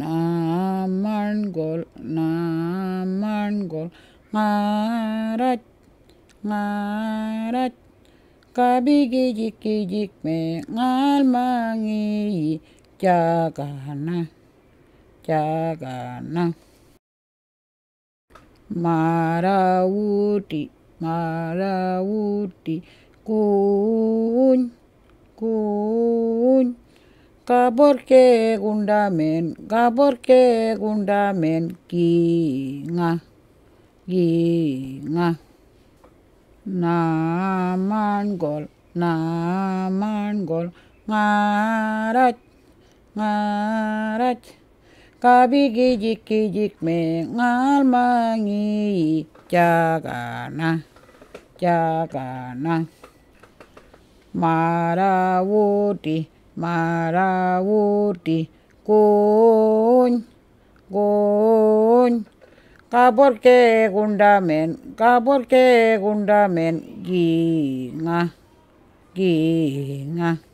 നാമൺകോൾ നാമൺകോൾ റാറ്റ് റാറ്റ് kabigijik kijik me ngal mangi jagana jagana marawuti marawuti kun kun गाबर के गुंडा मेन गाबर के गुंडा मेन की गी ना मान गोल ना मान गोल मारच मारच कभी गी जिक की जिक में गाल मांगी जागाना जागाना मारा वोटी Marawuti kun kun kabur ke gundamen kabur ke gundamen ginga ginga